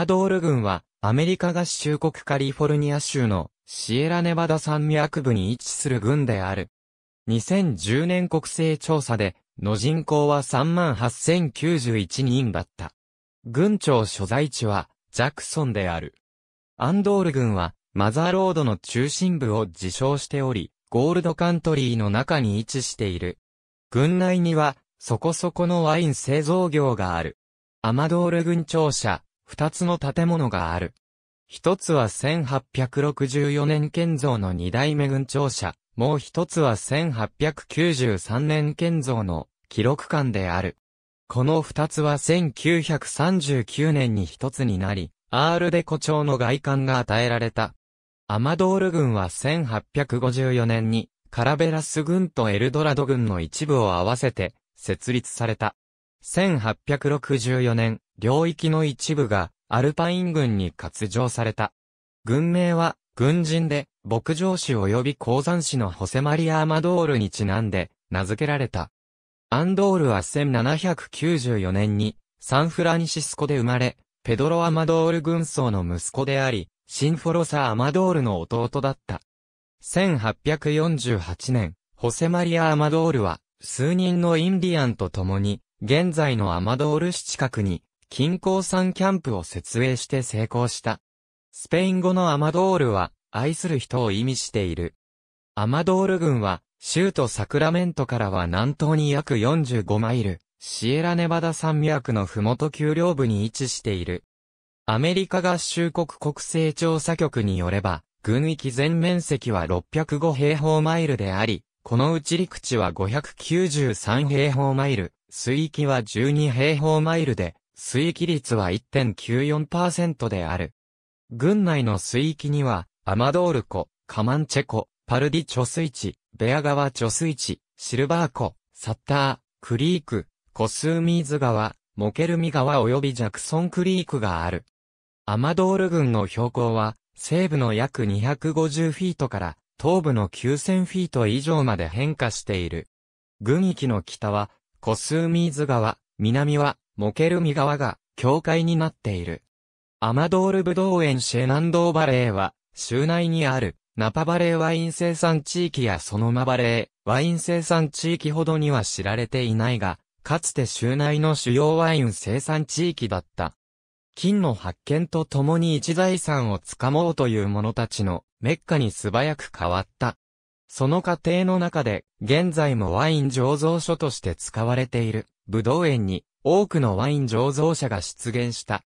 アドール郡は、アメリカ合衆国カリフォルニア州のシエラネバダ山脈部に位置する郡である。2010年国勢調査で、の人口は38,091人だった。郡庁所在地は、ジャクソンである。アンドール郡は、マザーロードの中心部を自称しており、ゴールドカントリーの中に位置している。郡内には、そこそこのワイン製造業がある。アマドール郡庁舎、二つの建物がある。一つは1864年建造の二代目軍庁舎、もう一つは1893年建造の記録館である。この二つは1939年に一つになり、アールデコ町の外観が与えられた。アマドール軍は1854年に、カラベラス軍とエルドラド軍の一部を合わせて、設立された。1864年、領域の一部がアルパイン軍に割譲された。軍名は、軍人で、牧場士及び鉱山士のホセマリア・アマドールにちなんで、名付けられた。アンドールは1794年に、サンフランシスコで生まれ、ペドロ・アマドール軍曹の息子であり、シンフォロサ・アマドールの弟だった。1848年、ホセマリア・アマドールは、数人のインディアンと共に、現在のアマドール市近くに、近郊産キャンプを設営して成功した。スペイン語のアマドールは、愛する人を意味している。アマドール軍は、州都サクラメントからは南東に約45マイル、シエラネバダ山脈のふもと丘陵部に位置している。アメリカ合衆国国勢調査局によれば、軍域全面積は605平方マイルであり、このうち陸地は593平方マイル、水域は12平方マイルで、水域率は1.94%である。軍内の水域には、アマドール湖、カマンチェ湖、パルディ貯水池、ベア川貯水池、シルバー湖、サッター、クリーク、コスーミーズ川、モケルミ川及びジャクソンクリークがある。アマドール群の標高は、西部の約250フィートから、東部の9000フィート以上まで変化している。軍域の北は、コスーミーズ川、南は、モケルミ川が境界になっている。アマドールブドウ園シェナンドーバレーは、州内にある、ナパバレーワイン生産地域やそのマバレー、ワイン生産地域ほどには知られていないが、かつて州内の主要ワイン生産地域だった。金の発見とともに一財産をつかもうという者たちのメッカに素早く変わった。その過程の中で、現在もワイン醸造所として使われている。ブドウ園に多くのワイン醸造者が出現した。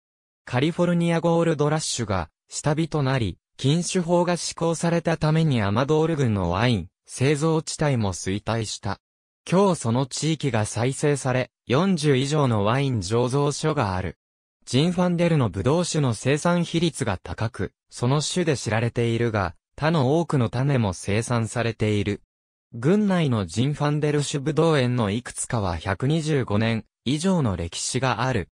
カリフォルニアゴールドラッシュが下火となり、禁酒法が施行されたためにアマドール群のワイン製造地帯も衰退した。今日その地域が再生され、40以上のワイン醸造所がある。ジンファンデルのブドウ酒の生産比率が高く、その種で知られているが、他の多くの種も生産されている。軍内のジンファンデルシュ武道園のいくつかは125年以上の歴史がある。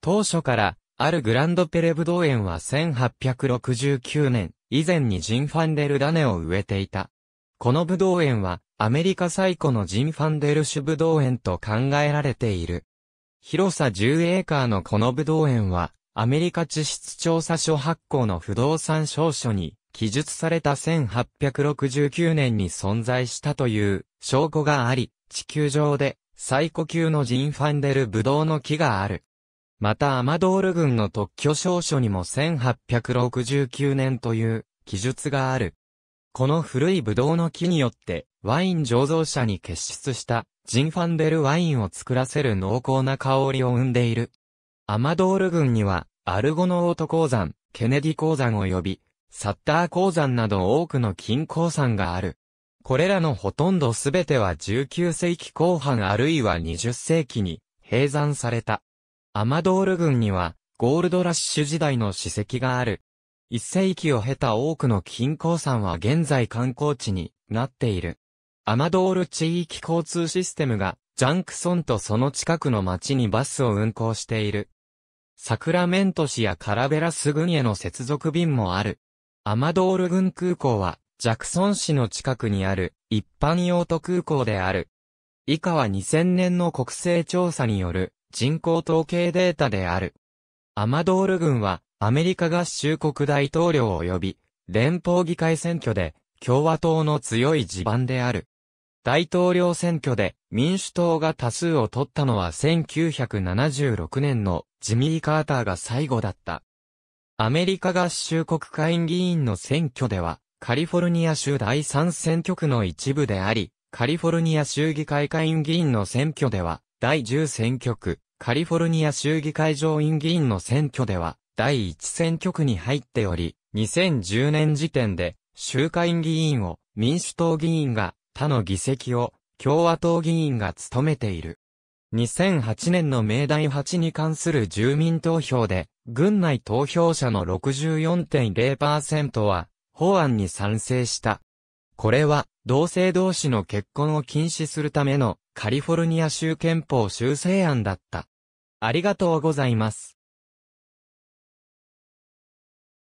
当初から、あるグランドペレ武道園は1869年以前にジンファンデル種を植えていた。この武道園は、アメリカ最古のジンファンデルシュ武道園と考えられている。広さ10エーカーのこの武道園は、アメリカ地質調査所発行の不動産証書に記述された1869年に存在したという証拠があり、地球上で最古級のジンファンデルブドウの木がある。またアマドール軍の特許証書にも1869年という記述がある。この古いブドウの木によってワイン醸造者に結出したジンファンデルワインを作らせる濃厚な香りを生んでいる。アマドール軍にはアルゴノオート鉱山、ケネディ鉱山及びサッター鉱山など多くの金鉱山がある。これらのほとんどすべては19世紀後半あるいは20世紀に閉山された。アマドール郡にはゴールドラッシュ時代の史跡がある。一世紀を経た多くの金鉱山は現在観光地になっている。アマドール地域交通システムがジャンクソンとその近くの町にバスを運行している。サクラメント市やカラベラス郡への接続便もある。アマドール軍空港は、ジャクソン市の近くにある、一般用途空港である。以下は2000年の国勢調査による、人口統計データである。アマドール軍は、アメリカ合衆国大統領及び、連邦議会選挙で、共和党の強い地盤である。大統領選挙で民主党が多数を取ったのは1976年のジミー・カーターが最後だった。アメリカ合衆国会議員の選挙では、カリフォルニア州第3選挙区の一部であり、カリフォルニア州議会会議員の選挙では、第10選挙区、カリフォルニア州議会上院議員の選挙では、第1選挙区に入っており、2010年時点で、州会議員を民主党議員が、他の議席を共和党議員が務めている。2008年の明大8に関する住民投票で、軍内投票者の64.0%は、法案に賛成した。これは、同性同士の結婚を禁止するためのカリフォルニア州憲法修正案だった。ありがとうございます。